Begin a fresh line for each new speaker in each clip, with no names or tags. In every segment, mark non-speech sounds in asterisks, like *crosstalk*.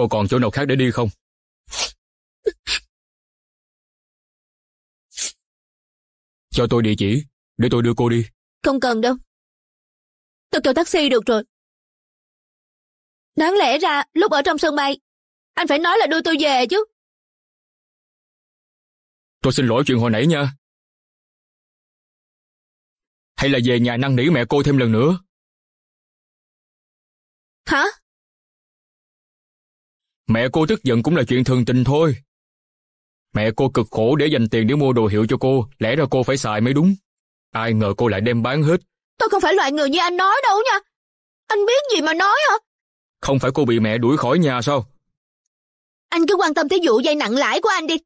Cô còn chỗ nào khác để đi không? Cho tôi địa chỉ, để tôi đưa cô đi. Không cần đâu. Tôi kêu taxi được rồi. Đáng lẽ ra, lúc ở trong sân bay, anh phải nói là đưa tôi về chứ. Tôi xin lỗi chuyện hồi nãy nha. Hay là về nhà năn nỉ mẹ cô thêm lần nữa? Hả? Mẹ cô tức giận cũng là chuyện thường tình thôi. Mẹ cô cực khổ
để dành tiền để mua đồ hiệu cho cô, lẽ ra cô phải xài mới đúng. Ai ngờ cô lại đem bán hết.
Tôi không phải loại người như anh nói đâu nha. Anh biết gì mà nói hả?
Không phải cô bị mẹ đuổi
khỏi nhà sao? Anh cứ quan tâm tới vụ dây nặng lãi của anh đi.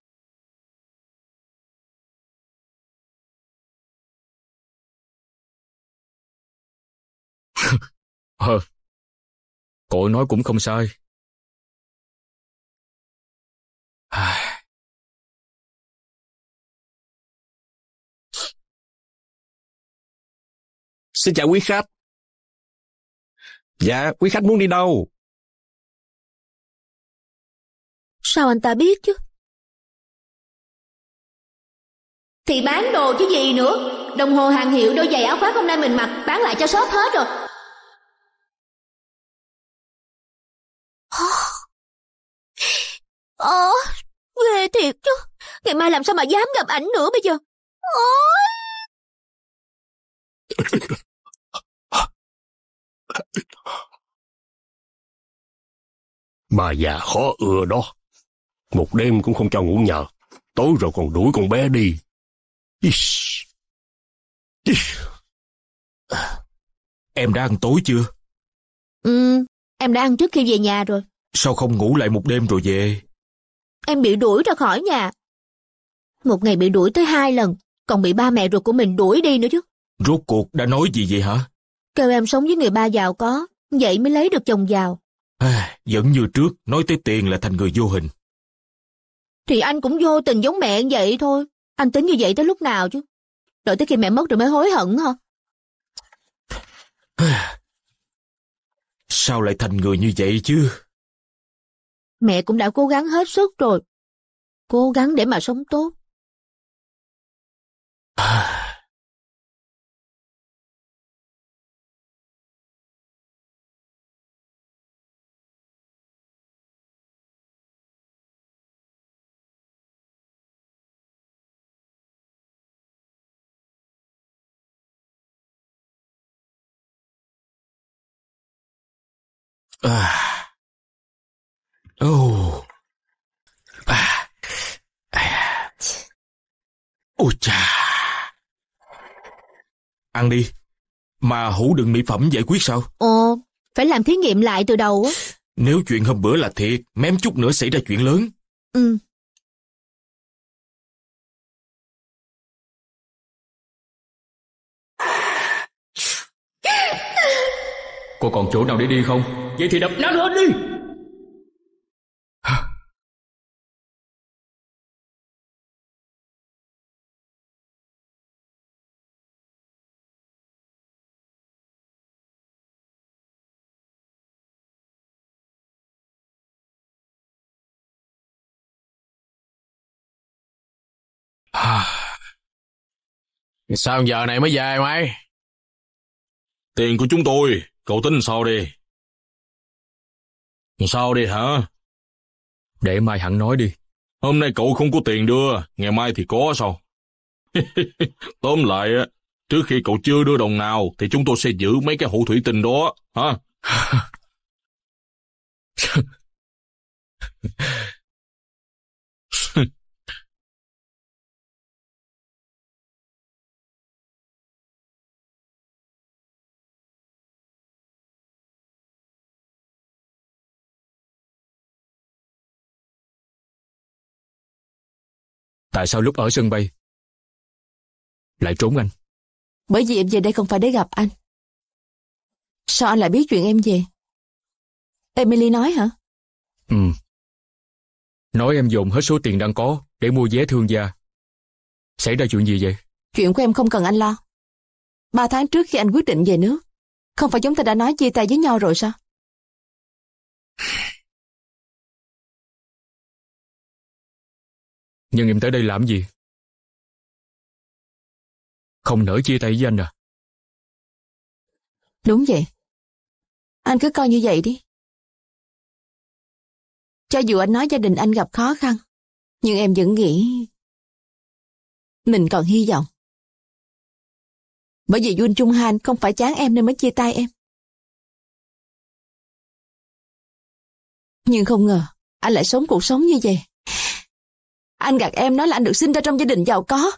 *laughs* ờ, cô nói cũng không sai. Xin chào quý khách. Dạ, quý khách muốn đi đâu? Sao anh ta biết chứ? Thì bán đồ chứ gì nữa.
Đồng hồ hàng hiệu đôi giày áo khoác hôm nay mình mặc
bán lại cho shop hết rồi. Ờ, ghê thiệt chứ. Ngày mai làm sao mà dám gặp ảnh nữa bây giờ. Ôi! *laughs* Bà già khó ưa đó. Một đêm cũng không cho ngủ nhờ. Tối rồi còn đuổi con bé đi. Ish. Ish. Em đã ăn tối chưa?
Ừ, em đã ăn trước khi về nhà rồi.
Sao không ngủ lại một đêm rồi về?
Em bị đuổi ra khỏi nhà. Một ngày bị đuổi tới hai lần, còn bị ba mẹ ruột của mình đuổi đi nữa chứ.
Rốt cuộc đã nói gì vậy hả?
Kêu em sống với người ba giàu có, vậy mới lấy được chồng giàu.
À, vẫn như trước, nói tới tiền là thành người vô hình.
Thì anh cũng vô tình giống mẹ vậy thôi. Anh tính như vậy tới lúc nào chứ? Đợi tới khi mẹ mất rồi mới hối hận hả?
À, sao lại thành người như vậy chứ?
Mẹ cũng đã cố gắng hết sức rồi. Cố gắng để mà sống tốt. À, Ah. Oh. Ah. Ah. Ôi chà. Ăn đi.
Mà hủ đựng mỹ phẩm giải quyết sao?
Ồ, ờ, phải làm thí nghiệm lại từ đầu á.
Nếu chuyện hôm
bữa là thiệt, mém chút nữa xảy ra chuyện lớn. Ừ. Cô còn chỗ nào để đi không? Vậy thì đập nát hết đi Sao giờ này mới về mày? Tiền của chúng tôi, cậu tính sao đi? Sao
đi hả? Để mai hẳn nói đi. Hôm nay cậu không có tiền đưa, ngày mai
thì có sao? *laughs* Tóm lại, trước khi cậu chưa đưa đồng nào thì
chúng tôi sẽ giữ mấy cái hũ thủy tinh đó, hả? *laughs* Tại sao lúc ở sân bay lại trốn anh? Bởi vì em về đây không phải để gặp anh. Sao anh lại biết chuyện em về? Emily nói hả?
Ừ. Nói em dùng hết số tiền đang có để mua vé thương gia. Xảy ra chuyện gì vậy?
Chuyện của em không cần anh lo. Ba tháng trước khi anh quyết định
về nước, không phải chúng ta đã nói chia tay với nhau rồi sao? Nhưng em tới đây làm gì? Không nỡ chia tay với anh à? Đúng vậy. Anh cứ coi như vậy đi. Cho dù anh nói gia đình anh gặp khó khăn, nhưng em vẫn nghĩ mình còn hy vọng. Bởi vì Jun Trung Han không phải chán em nên mới chia tay em. Nhưng không ngờ, anh lại sống cuộc sống như vậy. Anh gạt em nói là anh được sinh ra trong gia đình giàu có.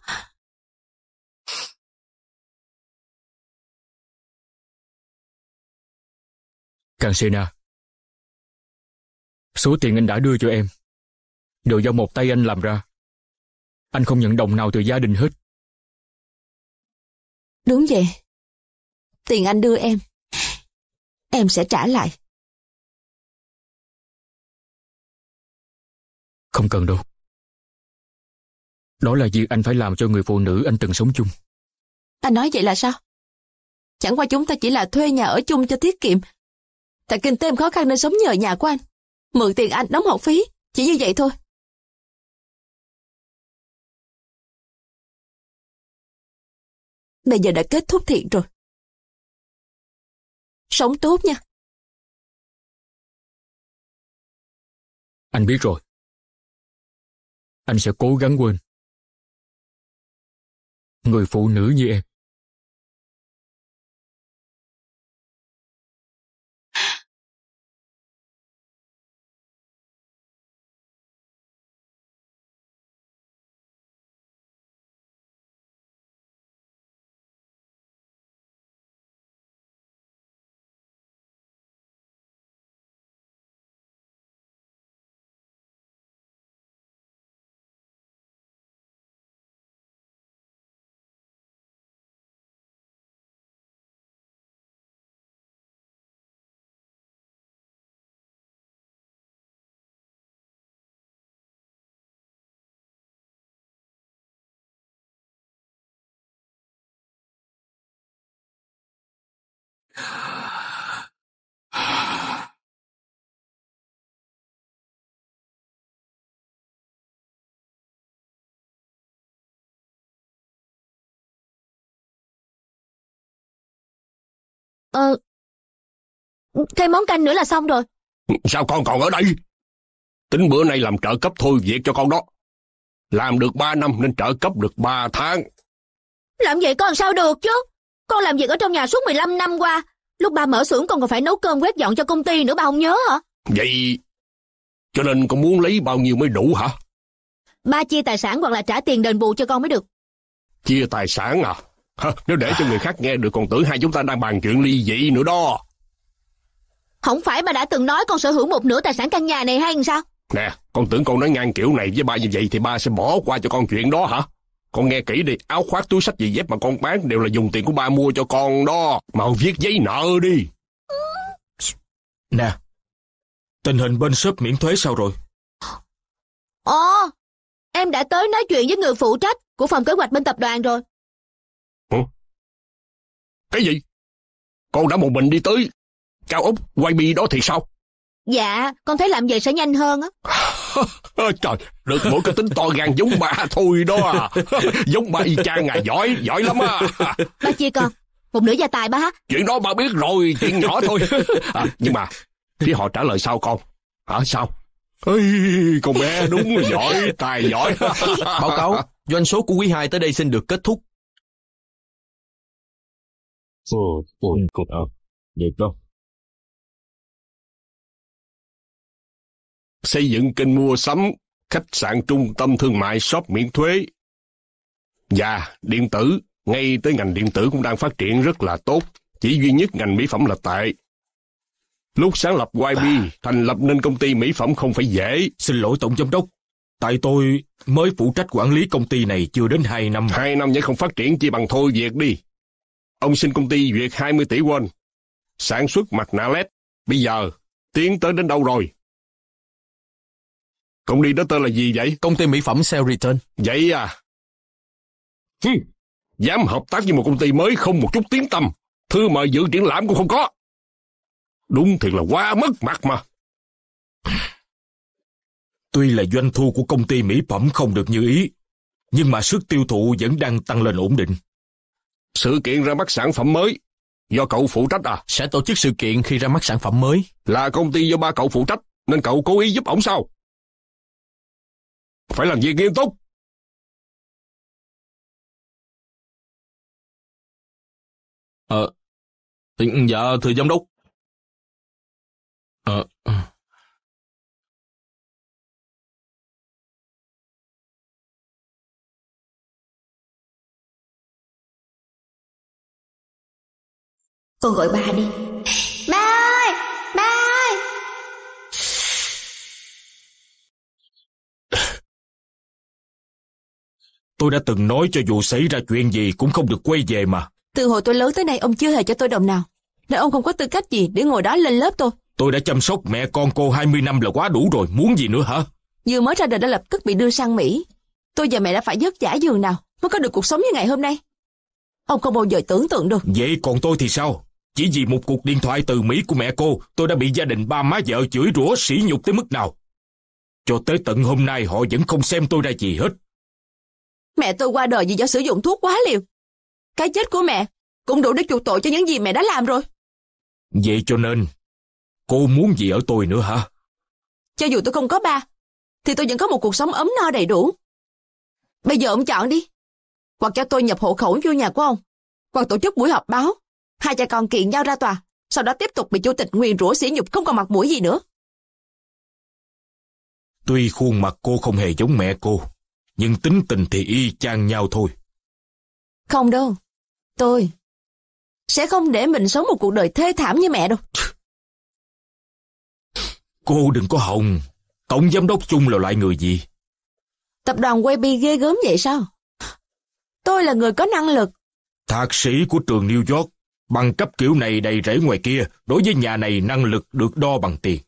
Cansina, số tiền anh đã đưa cho em đều do một tay anh làm ra. Anh không nhận đồng nào từ gia đình hết. Đúng vậy. Tiền anh đưa em, em sẽ trả lại. Không cần đâu. Đó là việc anh phải làm cho người phụ nữ anh từng sống chung. Anh nói vậy là sao? Chẳng qua chúng ta chỉ là thuê nhà ở chung cho tiết kiệm. Tại kinh tế em khó khăn nên sống nhờ nhà của anh. Mượn tiền anh đóng học phí, chỉ như vậy thôi. Bây giờ đã kết thúc thiện rồi. Sống tốt nha. Anh biết rồi. Anh sẽ cố gắng quên người phụ nữ như em. Ờ, thêm món canh nữa là xong rồi. Sao con còn ở
đây?
Tính bữa nay làm trợ cấp thôi việc cho con đó. Làm được 3 năm nên trợ cấp được 3 tháng.
Làm vậy con sao được chứ? Con làm việc ở trong nhà suốt 15 năm qua. Lúc ba mở xưởng con còn phải nấu cơm quét dọn cho công ty nữa ba không nhớ hả?
Vậy cho nên con muốn lấy bao nhiêu mới đủ hả?
Ba chia tài sản hoặc là trả tiền đền
bù cho con mới được. Chia tài sản à? nếu để cho người khác nghe được còn tưởng hai chúng ta đang bàn chuyện ly dị nữa đó.
Không phải bà đã từng nói con sở hữu một nửa tài sản căn nhà này hay sao?
Nè, con tưởng con nói ngang kiểu này với ba như vậy thì ba sẽ bỏ qua cho con chuyện đó hả? Con nghe kỹ đi, áo khoác túi sách gì dép mà con bán đều là dùng tiền của ba mua cho con đó. Mau viết giấy nợ đi.
Nè, tình hình bên
shop miễn thuế sao rồi?
Ồ, em đã tới nói chuyện với người phụ trách của phòng kế hoạch bên tập đoàn rồi.
Hả? Cái gì? Con đã một mình đi tới cao ốc bi đó thì sao?
Dạ, con thấy làm vậy sẽ nhanh hơn á.
*laughs* Trời, được mỗi cái tính to gan giống bà thôi đó à. *laughs* Giống bà y chang à, giỏi, giỏi lắm á. À.
*laughs* Ba chia con, một nửa gia tài ba hả?
Chuyện đó ba biết rồi, chuyện nhỏ thôi. À, nhưng mà, khi họ trả lời sao con? Hả, sao? Ây, con bé đúng giỏi, tài giỏi. Báo cáo,
doanh
số của quý hai tới đây xin được kết thúc. そう、そういうこと。Được ừ. à, đâu. Xây dựng kênh mua sắm, khách sạn trung tâm thương mại shop miễn thuế.
Và điện tử, ngay tới ngành điện tử cũng đang phát triển rất là tốt, chỉ duy nhất ngành mỹ phẩm là tệ. Lúc sáng lập YB, à. thành lập nên công ty mỹ phẩm không phải dễ. Xin lỗi Tổng Giám Đốc, tại tôi mới phụ trách quản lý công ty này chưa đến 2 năm. 2 năm vẫn không phát triển chỉ bằng thôi việc đi. Ông xin công ty duyệt 20 tỷ won. Sản xuất mặt nạ LED. Bây giờ, tiến tới đến đâu rồi? Công ty đó tên là gì vậy? Công ty mỹ phẩm Cell Return. Vậy à?
Hừ, dám hợp tác với một công ty mới không một chút tiếng tâm. Thư mời dự triển lãm cũng không có. Đúng thiệt là quá mất mặt mà. Tuy là doanh thu của công ty mỹ phẩm không được như ý, nhưng mà
sức tiêu thụ vẫn đang tăng lên ổn định. Sự kiện ra mắt sản phẩm mới. Do cậu phụ trách à? Sẽ tổ chức sự kiện khi ra mắt sản phẩm mới. Là công ty do ba cậu phụ trách, nên
cậu
cố ý giúp ổng sao? Phải làm việc nghiêm túc. Ờ, à, dạ thưa giám đốc. Ờ... Con gọi ba đi Ba ơi Ba ơi
Tôi đã từng nói cho dù xảy ra chuyện gì cũng không được quay về mà
Từ hồi tôi lớn tới nay ông chưa hề cho tôi đồng nào Nên ông không có tư cách gì để ngồi đó lên lớp tôi
Tôi đã chăm sóc mẹ con cô 20 năm là quá đủ rồi Muốn gì nữa hả
Vừa mới ra đời đã lập tức bị đưa sang Mỹ Tôi và mẹ đã phải vất giả giường nào Mới có được cuộc sống như ngày hôm nay Ông không bao giờ tưởng tượng được
Vậy còn tôi thì sao chỉ vì một cuộc điện thoại từ Mỹ của mẹ cô, tôi đã bị gia đình ba má vợ chửi rủa sỉ nhục tới mức nào. Cho tới tận hôm nay họ vẫn không xem tôi ra gì hết.
Mẹ tôi qua đời vì do sử dụng thuốc quá liều. Cái chết của mẹ cũng đủ để chuộc tội cho những gì mẹ đã làm rồi.
Vậy cho nên, cô muốn gì ở tôi nữa hả?
Cho dù tôi không có ba, thì tôi vẫn có một cuộc sống ấm no đầy đủ. Bây giờ ông chọn đi. Hoặc cho tôi nhập hộ khẩu vô nhà của ông, hoặc tổ chức buổi họp báo, Hai cha con kiện nhau ra tòa, sau đó tiếp tục bị chủ tịch Nguyên rủa sỉ nhục không còn mặt mũi gì nữa.
Tuy khuôn mặt cô không hề giống mẹ cô, nhưng tính tình thì y chang nhau thôi.
Không đâu, tôi sẽ không để mình sống một cuộc đời thê thảm như mẹ đâu.
Cô đừng có hồng, tổng giám đốc chung là loại người gì?
Tập đoàn Webby ghê gớm vậy sao? Tôi là người có năng lực.
Thạc sĩ của trường New York bằng cấp kiểu này đầy rẫy ngoài kia, đối với nhà này năng lực được đo bằng tiền.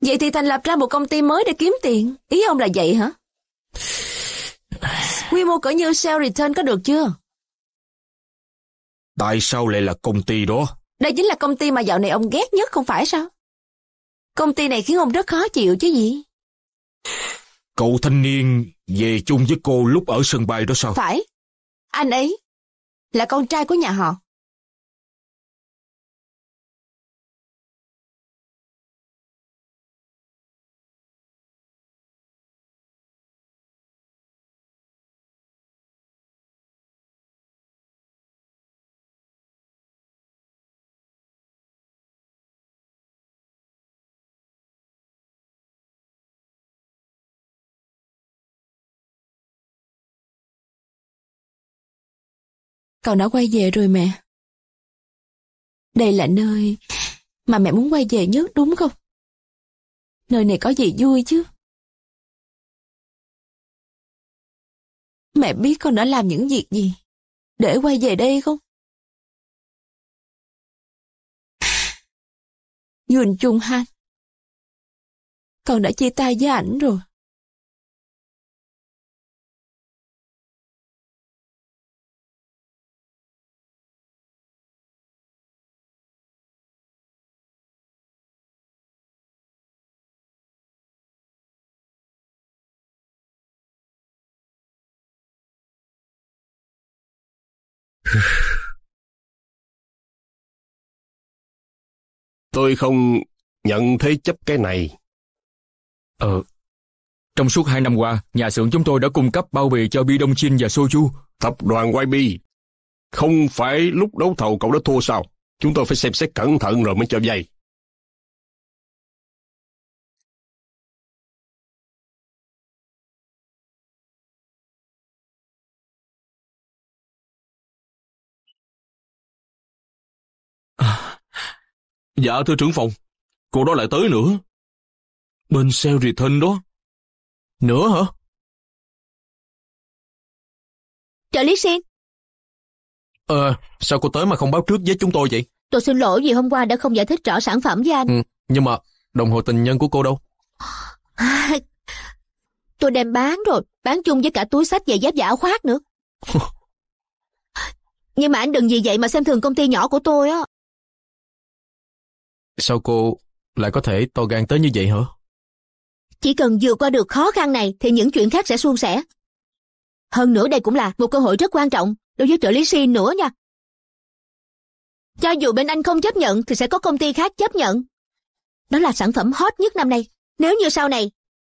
Vậy thì thành lập ra một công ty mới để kiếm tiền. Ý ông là vậy hả? Quy mô cỡ như Shell Return có được chưa?
Tại sao lại là công ty đó?
Đây chính là công ty mà dạo này ông ghét nhất không phải sao? Công ty này khiến ông rất khó chịu chứ gì?
Cậu thanh niên về chung với
cô lúc ở sân bay đó sao? Phải. Anh ấy là con trai của nhà họ. Cậu đã quay về rồi mẹ. Đây là nơi mà mẹ muốn quay về nhất đúng không? Nơi này có gì vui chứ? Mẹ biết con đã làm những việc gì để quay về đây không? Yun Chung Han Con đã chia tay với ảnh rồi. Tôi không nhận thế chấp cái này. Ờ. Trong suốt hai năm qua, nhà xưởng chúng tôi đã cung cấp bao
bì cho Bi Đông Chin và Soju. Tập đoàn YB. Không phải lúc đấu thầu cậu
đã thua sao? Chúng tôi phải xem xét cẩn thận rồi mới cho dây. Dạ thưa trưởng phòng, cô đó lại tới nữa. Bên sale return đó. Nữa hả? Trợ lý Sen. Ờ, à, sao cô tới mà không báo
trước với chúng tôi vậy?
Tôi xin lỗi vì hôm qua đã không giải thích rõ sản phẩm với anh.
Ừ, nhưng mà đồng hồ tình nhân của cô đâu? *sighs*
tôi đem bán rồi, bán chung với cả túi sách và dép giả khoác nữa. *laughs* nhưng mà anh đừng vì vậy mà xem thường công ty nhỏ của tôi á.
Sao cô lại có thể to gan tới như
vậy hả?
Chỉ cần vượt qua được khó khăn này thì những chuyện khác sẽ suôn sẻ. Hơn nữa đây cũng là một cơ hội rất quan trọng đối với trợ lý Sin nữa nha. Cho dù bên anh không chấp nhận thì sẽ có công ty khác chấp nhận. Đó là sản phẩm hot nhất năm nay. Nếu như sau này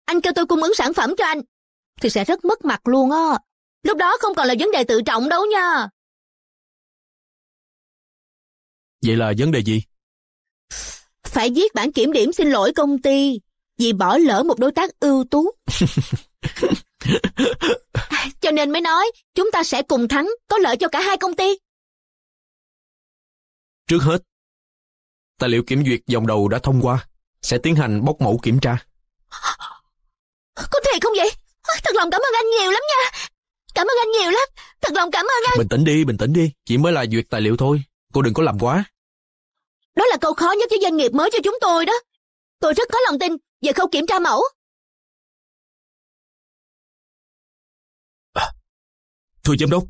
anh kêu tôi cung ứng sản phẩm cho anh thì sẽ rất mất mặt luôn
á. Lúc đó không còn là vấn đề tự trọng đâu nha. Vậy là vấn đề gì? phải viết bản kiểm điểm xin lỗi công
ty vì bỏ lỡ một đối tác ưu tú. *laughs* cho nên mới nói chúng ta sẽ cùng thắng, có lợi cho cả hai công ty.
Trước hết, tài liệu kiểm duyệt dòng đầu đã thông qua, sẽ tiến hành bốc mẫu kiểm tra.
Có thiệt không vậy? Thật lòng cảm ơn anh nhiều lắm nha.
Cảm ơn anh nhiều lắm. Thật lòng cảm ơn anh. Bình
tĩnh đi, bình tĩnh đi. Chỉ mới là duyệt tài liệu thôi.
Cô đừng có làm quá. Đó là câu khó nhất với doanh nghiệp mới cho chúng tôi đó. Tôi rất có lòng tin về khâu kiểm tra mẫu. À, thưa giám đốc.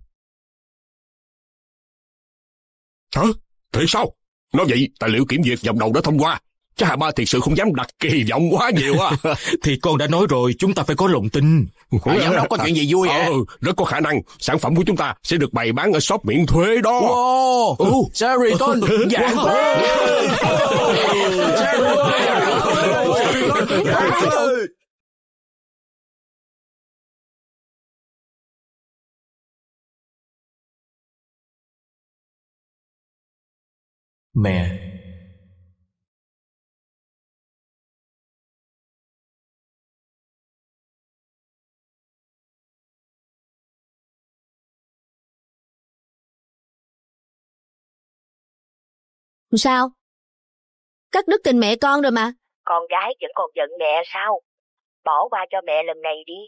Hả? Thì sao? Nói vậy, tài liệu kiểm duyệt vòng đầu đã thông qua, Cha ba thiệt sự không dám đặt kỳ
vọng quá nhiều á. À. *laughs* thì con đã nói rồi, chúng ta phải có lòng tin. Bà giám đốc có chuyện gì vui vậy? À? Ừ, ờ, rất có khả năng sản phẩm của chúng ta sẽ được bày bán ở shop miễn thuế đó. Wow, ừ. Sheraton dạng thuế.
Mẹ Sao? Cắt đứt tình mẹ con rồi mà. Con gái vẫn còn giận mẹ sao? Bỏ qua cho mẹ lần này đi.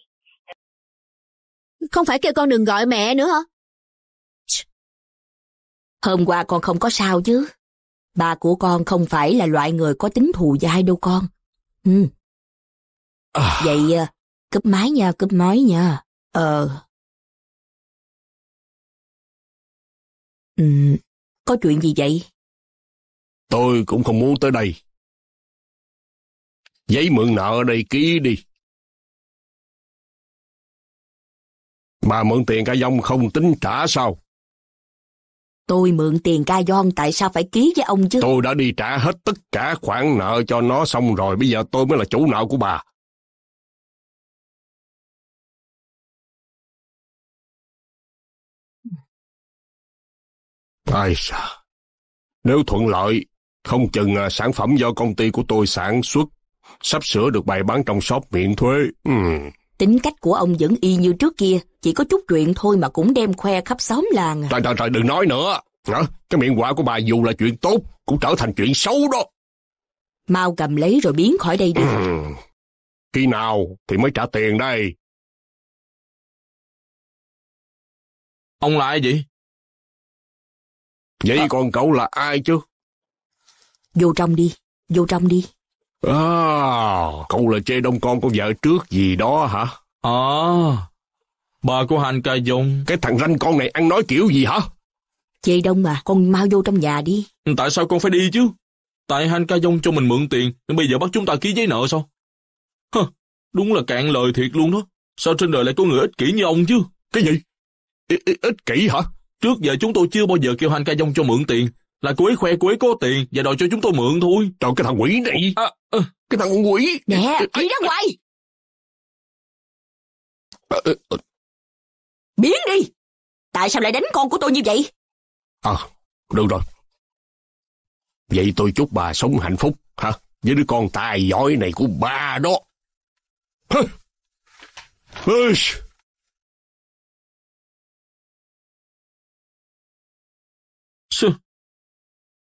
Không phải kêu con đừng gọi mẹ nữa hả? Hôm qua con
không có sao chứ. Ba của con không phải là loại người có tính thù dai đâu con. Ừ.
Vậy ờ, cúp máy nha, cúp máy nha. Ờ. Ừ, có chuyện gì vậy? Tôi cũng không muốn tới đây. Giấy mượn nợ ở đây ký đi. Bà mượn tiền ca dông không tính trả sao? Tôi mượn tiền ca dông tại sao phải ký với ông chứ? Tôi
đã đi trả hết tất cả khoản nợ cho nó xong rồi, bây giờ
tôi mới là chủ nợ của bà. Ai sao? Nếu thuận lợi, không chừng à, sản phẩm do công ty của tôi sản xuất,
sắp sửa được bày bán trong shop miễn thuế. Uhm.
Tính cách của ông vẫn y như trước kia, chỉ có chút chuyện thôi mà cũng đem khoe khắp xóm làng. À.
Trời trời trời đừng nói nữa. Hả? Cái miệng quả của bà dù là chuyện tốt, cũng trở thành chuyện xấu đó.
Mau cầm lấy rồi biến khỏi đây
đi.
Khi nào thì mới trả tiền đây? Ông là ai vậy? Vậy à. còn cậu là ai chứ? Vô trong đi, vô trong đi. À,
cậu là chê đông con của vợ trước gì đó hả? À, bà của Hành cà dùng. Cái thằng ranh con này ăn nói kiểu gì hả?
Chê đông mà, con mau vô trong nhà đi.
Tại sao con phải đi chứ? Tại Hành Ca Dông cho mình mượn tiền, nên bây giờ bắt chúng ta ký giấy nợ sao? Hơ, đúng là cạn lời thiệt luôn đó. Sao trên đời lại có người ích kỷ như ông chứ? Cái gì? I, ích kỷ hả? Trước giờ chúng tôi chưa bao giờ kêu Hành Ca Dông cho mượn tiền,
là cô ấy khoe cô ấy có tiền và đòi cho chúng tôi mượn thôi. Trời cái thằng quỷ này. À,
à. Cái thằng quỷ. Nè, đi ra ngoài. À, à, à. Biến đi. Tại sao lại đánh con của tôi như vậy? À, được rồi.
Vậy tôi chúc bà sống hạnh phúc, hả? Với đứa con tài giỏi này
của bà đó. Hả?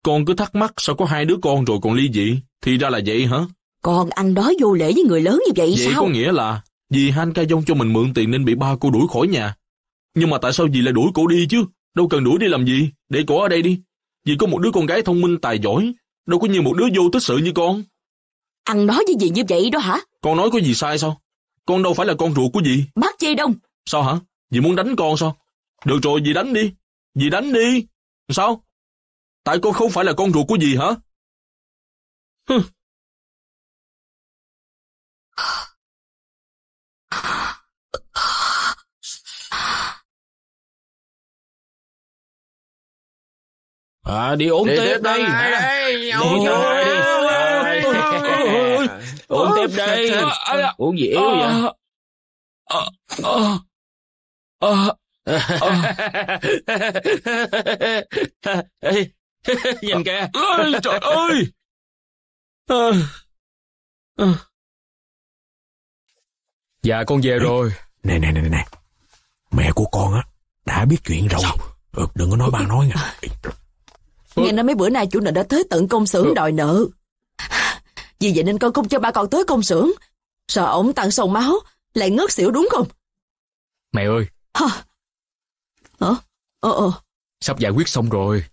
Con cứ thắc mắc sao có hai đứa con rồi còn ly dị, thì ra là vậy hả? Con ăn
đói vô lễ với người lớn như vậy, vậy sao? Vậy có
nghĩa là vì Han Ca Dông cho mình mượn tiền nên bị ba cô đuổi khỏi nhà. Nhưng mà tại sao dì lại đuổi cô đi chứ? Đâu cần đuổi đi làm gì, để cổ ở đây đi. Dì có một đứa con gái thông minh tài giỏi, đâu có như một đứa vô tích sự như con.
Ăn nói với dì như vậy đó hả?
Con nói có gì sai sao? Con đâu phải là con ruột của dì. Bác Chê Đông. Sao hả?
Dì muốn đánh con sao? Được rồi, dì đánh đi. Dì đánh đi. Sao? Tại con không phải là con ruột của gì hả? Hừ. À, đi ổn tép đây. Ốm ổn tép đây. Uống gì yếu vậy? Ờ, ờ, ờ, *laughs* *laughs* Nhìn kìa. Ờ. Ôi, trời ơi. À, à. Dạ con về rồi. Nè, nè, nè, nè.
Mẹ của con á, đã biết chuyện rồi. Ừ, đừng có nói ba nói nghe.
Nghe nói mấy bữa nay chủ nợ đã tới tận công xưởng ừ. đòi nợ. Vì vậy nên con không cho ba con tới công xưởng. Sợ ổng tăng sầu máu, lại ngất xỉu đúng không? Mẹ ơi. Hả? Ờ,
ờ. Sắp giải quyết xong rồi.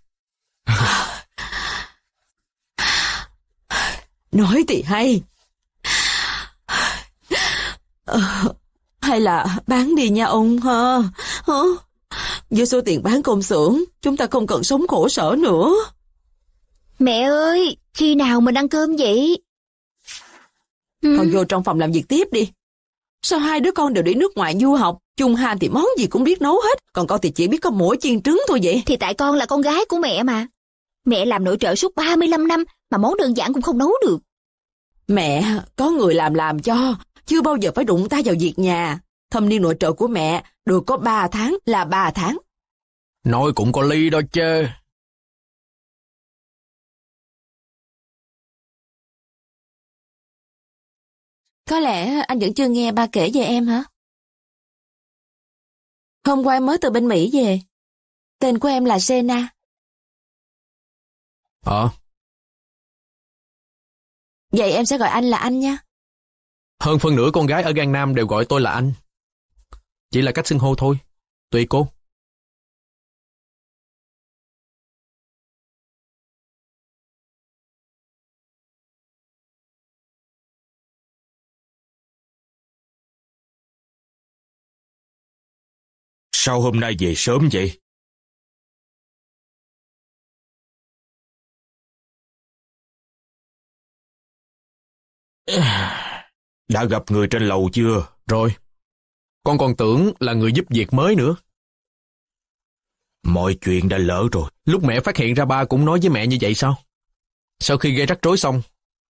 Nói thì hay. Ờ, hay là bán đi nha ông ha. Hả? Với số tiền bán công xưởng, chúng ta không cần sống khổ sở nữa. Mẹ ơi, khi nào mình ăn cơm vậy? Con ừ. vô trong phòng làm việc tiếp đi. Sao hai đứa con đều đi nước ngoài du học? Chung Han thì món gì cũng biết nấu hết, còn con thì chỉ biết có mỗi chiên trứng thôi vậy. Thì tại con là con gái của mẹ mà. Mẹ làm nội trợ suốt 35 năm mà món đơn giản cũng không nấu được. Mẹ, có người làm làm cho, chưa bao giờ phải đụng tay vào việc nhà. Thâm niên nội trợ của mẹ được
có 3 tháng là 3 tháng. Nói cũng có lý đó chứ. Có lẽ anh vẫn chưa nghe ba kể về em hả? Hôm qua mới từ bên Mỹ về. Tên của em là Sena. Ờ. Vậy em sẽ gọi anh là anh nha. Hơn phần nửa con gái ở Gan Nam đều gọi tôi là anh. Chỉ là cách xưng hô thôi. Tùy cô. Sao hôm nay về sớm vậy? *sighs* Đã gặp người trên lầu chưa? Rồi. Con còn tưởng là người giúp
việc mới nữa. Mọi chuyện đã lỡ rồi. Lúc mẹ phát hiện ra ba cũng nói với mẹ như vậy sao? Sau khi gây rắc rối xong,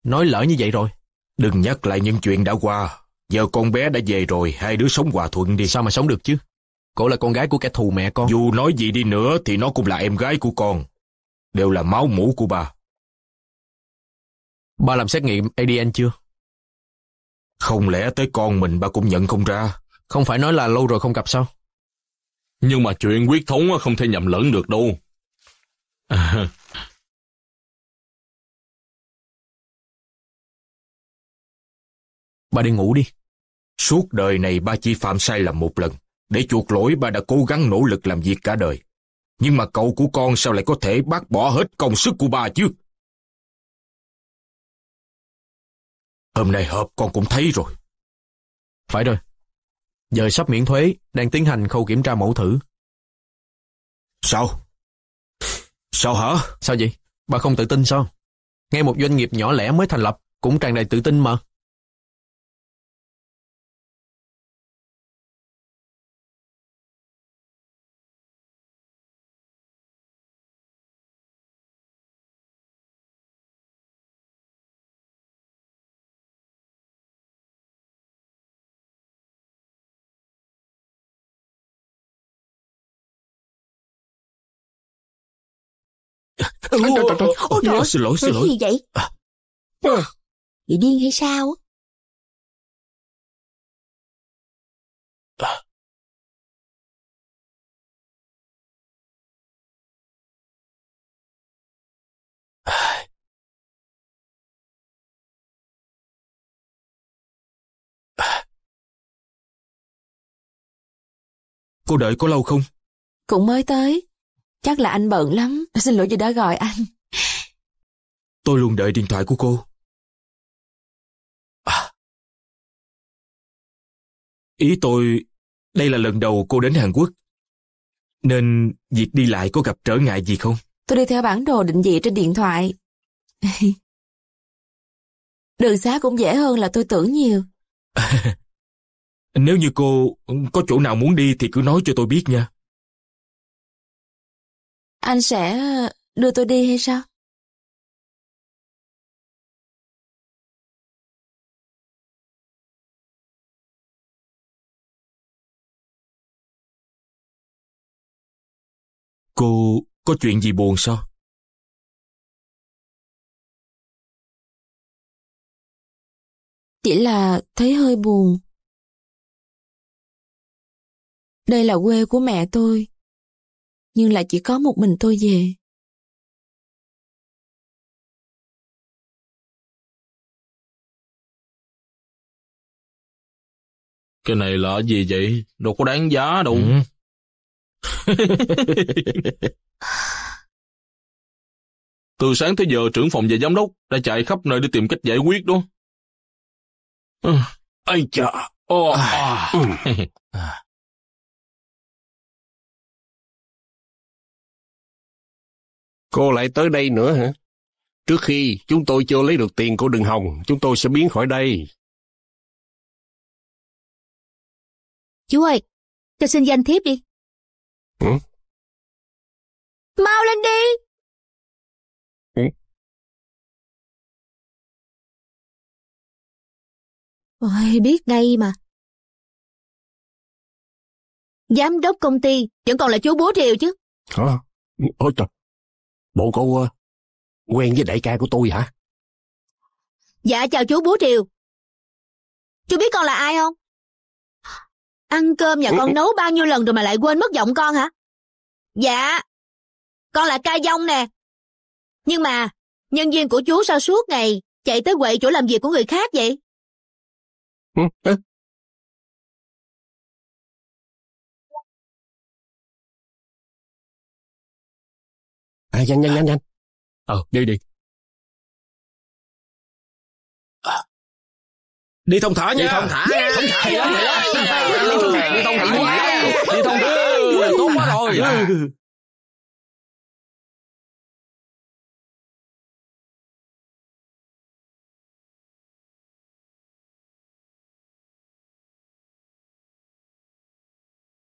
nói lỡ như vậy rồi. Đừng nhắc lại những chuyện đã qua. Giờ con bé đã về rồi, hai đứa sống hòa thuận đi. Sao mà sống được chứ? Cô là con gái của kẻ thù mẹ con. Dù nói gì đi nữa thì nó cũng là em gái của con. Đều là máu mũ của bà. Ba làm xét nghiệm ADN chưa? Không lẽ tới con mình bà cũng nhận không ra? Không phải nói là lâu rồi không gặp sao?
Nhưng mà chuyện quyết thống không thể nhầm lẫn được đâu. *laughs* ba đi ngủ đi. Suốt đời này ba chỉ phạm sai lầm một lần. Để chuộc
lỗi ba đã cố gắng nỗ lực làm việc cả đời. Nhưng mà cậu của con sao lại có thể bác bỏ hết
công sức của ba chứ? Hôm nay hợp con cũng thấy rồi. Phải rồi. Giờ sắp miễn thuế, đang tiến hành
khâu kiểm tra mẫu thử. Sao? Sao hả? Sao
vậy? Bà không tự tin sao? Ngay một doanh nghiệp nhỏ lẻ mới thành lập cũng tràn đầy tự tin mà. Trời, trời, trời. Ôi trời, xin lỗi, xin lỗi. Cái gì vậy? À, bị ờ. điên hay sao? À. À. Cô đợi có lâu không? Cũng mới tới. Chắc là anh bận lắm, *laughs* xin lỗi vì đã gọi anh. Tôi luôn đợi điện thoại của cô. À. Ý tôi, đây là lần đầu cô đến Hàn Quốc. Nên việc đi lại có gặp trở ngại gì không? Tôi đi theo bản đồ
định vị trên điện thoại. *laughs* Đường xá cũng dễ hơn là
tôi tưởng nhiều. *laughs*
Nếu như cô có chỗ nào muốn đi thì cứ
nói cho tôi biết nha. Anh sẽ ờ, đưa tôi đi hay sao? Cô có chuyện gì buồn sao? Chỉ là thấy hơi buồn. Đây là quê của mẹ tôi nhưng lại chỉ có một mình tôi về. Cái này là gì vậy? Đâu có đáng giá đâu. Ừ. *laughs*
Từ sáng tới giờ trưởng phòng và giám đốc đã chạy khắp nơi để tìm cách giải quyết đó.
Ừ. Ây chà. Oh, Cô lại tới đây nữa hả? Trước khi chúng tôi chưa lấy được tiền của đường hồng, chúng tôi sẽ biến khỏi đây. Chú ơi, cho xin danh thiếp đi. Ừ? Mau lên đi! Ừ? Ôi, biết ngay mà. Giám đốc công ty vẫn còn là chú bố triều chứ. Hả? Ôi trời, Bộ cô ờ, quen với đại ca của tôi hả? Dạ chào chú Bố Triều. Chú biết con là ai không? Ăn cơm nhà con nấu bao nhiêu lần rồi mà lại quên mất giọng con hả? Dạ. Con là ca dông nè. Nhưng mà, nhân viên của chú sao suốt ngày chạy tới quậy chỗ làm việc của người khác vậy? À, nhanh, nhanh, nhanh, nhanh. Ờ, đi, đi. À. Đi thông thả nha. Đi thông thả nha. Thông thả nha. Đi thông thả Đi thông thả Đi thông thả. Tốt quá rồi. Ừ.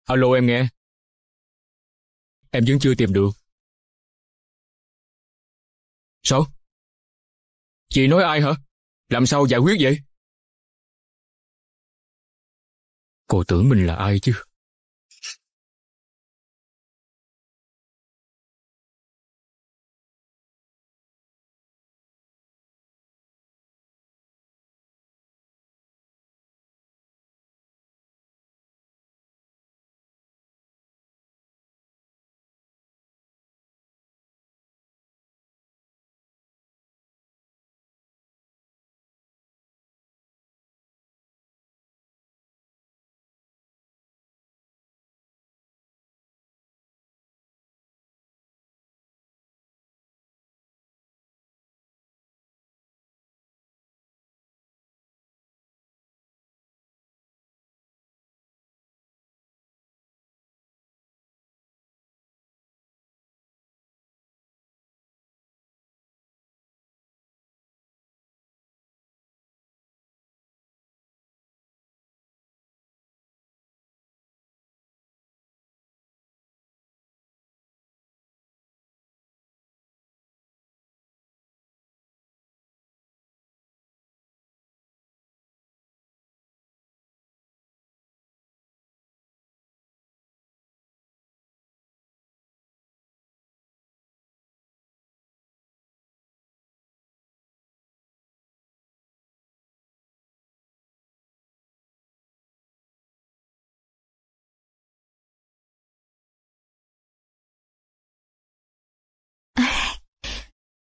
Alo em nghe. Em vẫn chưa tìm được. Sao? Chị nói ai hả? Làm sao giải quyết vậy? Cô tưởng mình là ai chứ?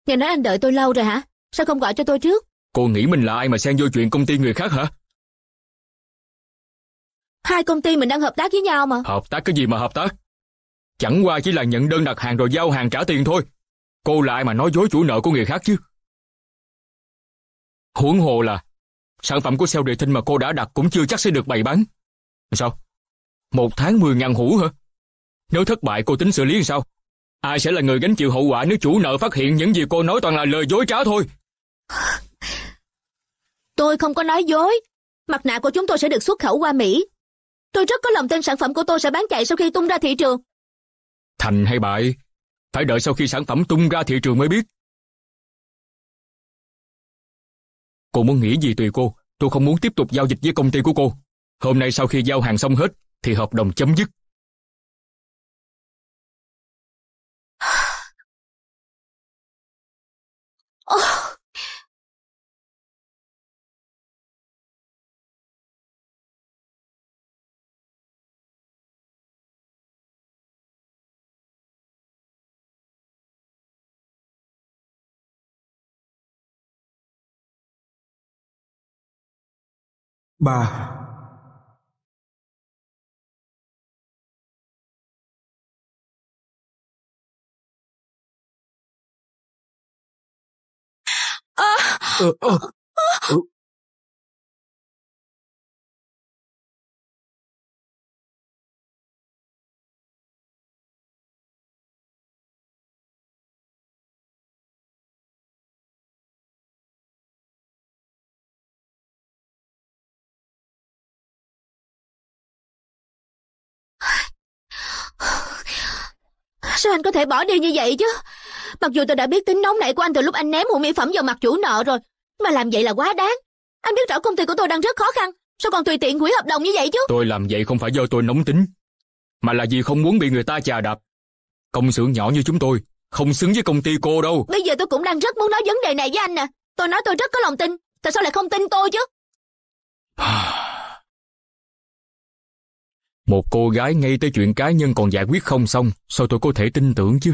Nghe nói anh đợi tôi lâu rồi hả? Sao không gọi cho tôi trước? Cô nghĩ mình là ai mà xen vô chuyện công
ty người khác hả?
Hai công ty mình đang hợp tác với nhau mà.
Hợp tác cái gì mà hợp tác? Chẳng qua chỉ là nhận đơn đặt hàng rồi giao hàng trả tiền thôi. Cô là ai mà nói dối chủ nợ của người khác chứ? Huống hồ là sản phẩm của Seo Địa Thinh mà cô đã đặt cũng chưa chắc sẽ được bày bán. Sao? Một tháng mười ngàn hũ hả? Nếu thất bại cô tính xử lý làm sao? Ai sẽ là người gánh chịu hậu quả nếu chủ nợ phát hiện những gì cô nói toàn là lời dối trá thôi?
Tôi không có nói dối. Mặt nạ của chúng tôi sẽ được xuất khẩu qua Mỹ. Tôi rất có lòng tin sản phẩm của tôi sẽ bán
chạy sau khi tung ra thị trường. Thành hay bại, phải đợi sau khi sản phẩm tung ra thị trường mới biết. Cô muốn nghĩ gì tùy cô, tôi không muốn tiếp tục giao dịch với công ty của cô. Hôm nay sau khi giao hàng xong hết, thì hợp đồng chấm dứt. 3. Uh. Sao anh có thể bỏ đi như vậy chứ? Mặc dù tôi đã
biết tính nóng nảy của anh từ lúc anh ném hụi mỹ phẩm vào mặt chủ nợ rồi, mà làm vậy là quá đáng. Anh biết rõ công ty của tôi đang rất khó khăn, sao còn tùy tiện hủy hợp đồng như vậy chứ?
Tôi làm vậy không phải do tôi nóng tính, mà là vì không muốn bị người ta chà đạp. Công xưởng nhỏ như chúng tôi, không xứng với công ty cô đâu.
Bây giờ tôi cũng đang rất muốn nói vấn đề này với anh nè. Tôi nói tôi rất có lòng tin, tại sao lại không tin tôi chứ?
*sighs* Một cô gái ngay tới chuyện cá nhân còn giải quyết không xong, sao tôi có thể tin tưởng chứ?